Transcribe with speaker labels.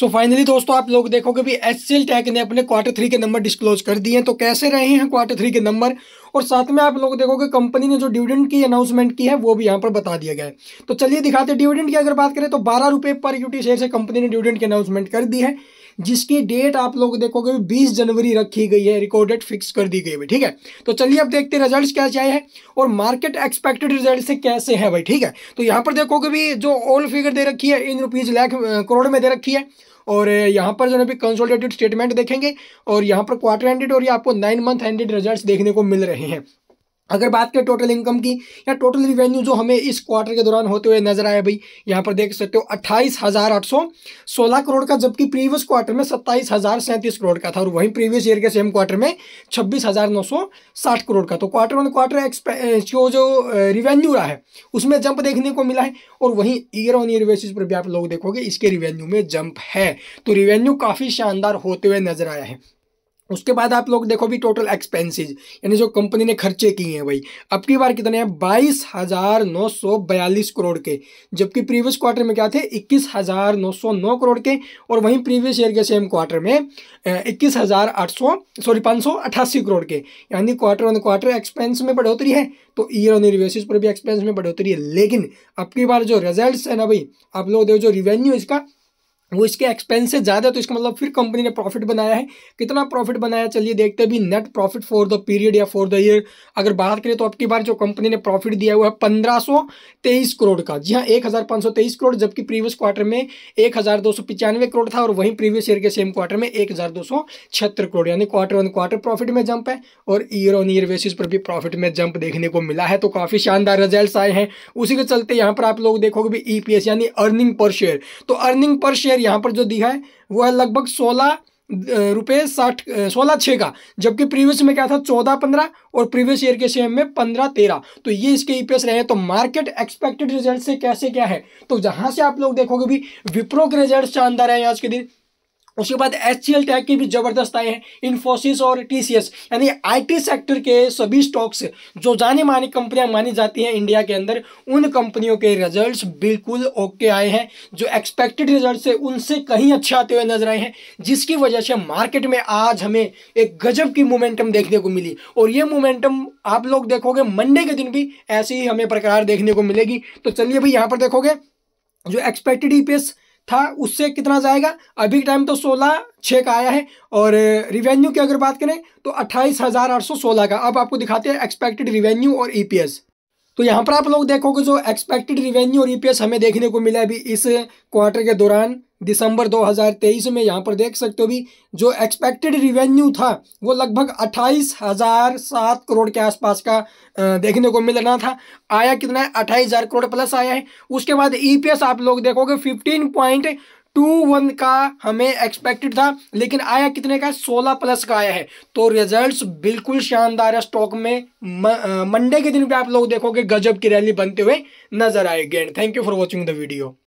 Speaker 1: सो so finally दोस्तों आप लोग देखोगे भी एच सी टैक ने अपने क्वार्टर थ्री के नंबर डिस्क्लोज कर दिए हैं तो कैसे रहे हैं क्वार्टर थ्री के नंबर और साथ में आप लोग देखोगे कंपनी ने जो डिविडेंड की अनाउंसमेंट की है वो भी यहाँ पर बता दिया गया है तो चलिए दिखाते डिविडेंड की अगर बात करें तो बारह रुपये पर यूटी शेयर से कंपनी ने डिविडेंड की अनाउंसमेंट कर दी है जिसकी डेट आप लोग देखोगे 20 जनवरी रखी गई है रिकॉर्डेड फिक्स कर दी गई है ठीक है तो चलिए अब देखते हैं रिजल्ट क्या चाहिए है और मार्केट एक्सपेक्टेड रिजल्ट से कैसे है भाई ठीक है तो यहाँ पर देखोगे भी जो ऑल फिगर दे रखी है इन रुपीज़ लाख करोड़ में दे रखी है और यहाँ पर जो है कंसोलिडेटेड स्टेटमेंट देखेंगे और यहाँ पर क्वार्टर हैंडेड और ये आपको नाइन मंथ हैंडेड रिजल्ट्स देखने को मिल रहे हैं अगर बात करें टोटल इनकम की या टोटल रिवेन्यू जो हमें इस क्वार्टर के दौरान होते हुए नजर आया भाई यहाँ पर देख सकते हो अट्ठाईस हज़ार आठ सौ सोलह करोड़ का जबकि प्रीवियस क्वार्टर में सत्ताईस हज़ार सैंतीस करोड़ का था और वहीं प्रीवियस ईयर के सेम क्वार्टर में छब्बीस हज़ार नौ सौ साठ करोड़ का तो क्वार्टर ऑन क्वार्टर जो जो रिवेन्यू रहा है उसमें जंप देखने को मिला है और वहीं ईयर ऑन ईयर बेसिस पर भी आप लोग देखोगे इसके रिवेन्यू में जंप है तो रिवेन्यू काफ़ी शानदार होते हुए नजर आया है उसके बाद आप लोग देखो भी टोटल एक्सपेंसेस यानी जो कंपनी ने खर्चे किए हैं भाई अब की बार कितने हैं बाईस हज़ार नौ सौ बयालीस करोड़ के जबकि प्रीवियस क्वार्टर में क्या थे इक्कीस हज़ार नौ सौ नौ करोड़ के और वहीं प्रीवियस ईयर के सेम क्वार्टर में इक्कीस हज़ार आठ सौ सॉरी पाँच सौ अट्ठासी करोड़ के यानी क्वार्टर ऑन क्वार्टर एक्सपेंस में बढ़ोतरी है तो ईयर ऑन ईयर बेसिस पर भी एक्सपेंस में बढ़ोतरी है लेकिन अब की बार जो रिजल्ट है ना भाई आप लोग देखो जो रिवेन्यू इसका वो इसके एक्सपेंस से ज़्यादा तो इसका मतलब फिर कंपनी ने प्रॉफिट बनाया है कितना प्रॉफिट बनाया चलिए देखते हैं भी net profit for the period या फॉर द ईयर अगर बात करें तो अब की बार जो कंपनी ने प्रॉफिट दिया हुआ है पंद्रह सौ तेईस करोड़ का जी हाँ एक हज़ार पाँच सौ तेईस करोड़ जबकि प्रीवियस क्वार्टर में एक हज़ार दो सौ पिचानवे करोड़ था और वहीं प्रीवियस ईयर के सेम क्वार्टर में एक हज़ार दो सौ छिहत्तर करोड़ यानी क्वार्टर वन क्वार्टर प्रॉफिट में जंप है और ईयर ऑन ईयर बेसिस पर भी प्रॉफिट में जंप देखने को मिला है तो काफ़ी शानदार रिजल्ट आए हैं उसी के चलते यहाँ पर आप लोग देखोगे भी ई e यानी अर्निंग पर शेयर तो अर्निंग पर शेयर शेयर यहाँ पर जो दिखा है वो है लगभग सोलह रुपये साठ सोलह छः का जबकि प्रीवियस में क्या था चौदह पंद्रह और प्रीवियस ईयर के सेम में पंद्रह तेरह तो ये इसके ई रहे हैं तो मार्केट एक्सपेक्टेड रिजल्ट से कैसे क्या है तो जहाँ से आप लोग देखोगे भी विप्रो के रिजल्ट शानदार है आज के दिन उसके बाद एच सी टैग के भी जबरदस्त आए हैं इन्फोसिस और टीसीएस यानी आईटी सेक्टर के सभी स्टॉक्स जो जाने मानी कंपनियां मानी जाती हैं इंडिया के अंदर उन कंपनियों के रिजल्ट्स बिल्कुल ओके आए हैं जो एक्सपेक्टेड रिजल्ट से उनसे कहीं अच्छे आते हुए नजर आए हैं जिसकी वजह से मार्केट में आज हमें एक गजब की मोमेंटम देखने को मिली और ये मोमेंटम आप लोग देखोगे मंडे के दिन भी ऐसी ही हमें प्रकार देखने को मिलेगी तो चलिए भाई यहाँ पर देखोगे जो एक्सपेक्टेड ई था उससे कितना जाएगा अभी टाइम तो सोलह छः का आया है और रिवेन्यू की अगर बात करें तो अट्ठाईस हज़ार आठ सौ सोलह का अब आपको दिखाते हैं एक्सपेक्टेड रिवेन्यू और ईपीएस e तो यहाँ पर आप लोग देखोगे जो एक्सपेक्टेड रिवेन्यू और ईपीएस e हमें देखने को मिला अभी इस क्वार्टर के दौरान दिसंबर 2023 में यहाँ पर देख सकते हो भी जो एक्सपेक्टेड रिवेन्यू था वो लगभग अट्ठाईस हज़ार सात करोड़ के आसपास का देखने को मिल रहा था आया कितना है अट्ठाईस हज़ार करोड़ प्लस आया है उसके बाद ईपीएस e आप लोग देखोगे फिफ्टीन पॉइंट टू वन का हमें एक्सपेक्टेड था लेकिन आया कितने का है सोलह प्लस का आया है तो रिजल्ट्स बिल्कुल शानदार है स्टॉक में मंडे के दिन पे आप लोग देखोगे गजब की रैली बनते हुए नजर आए गेंड thank you for watching the video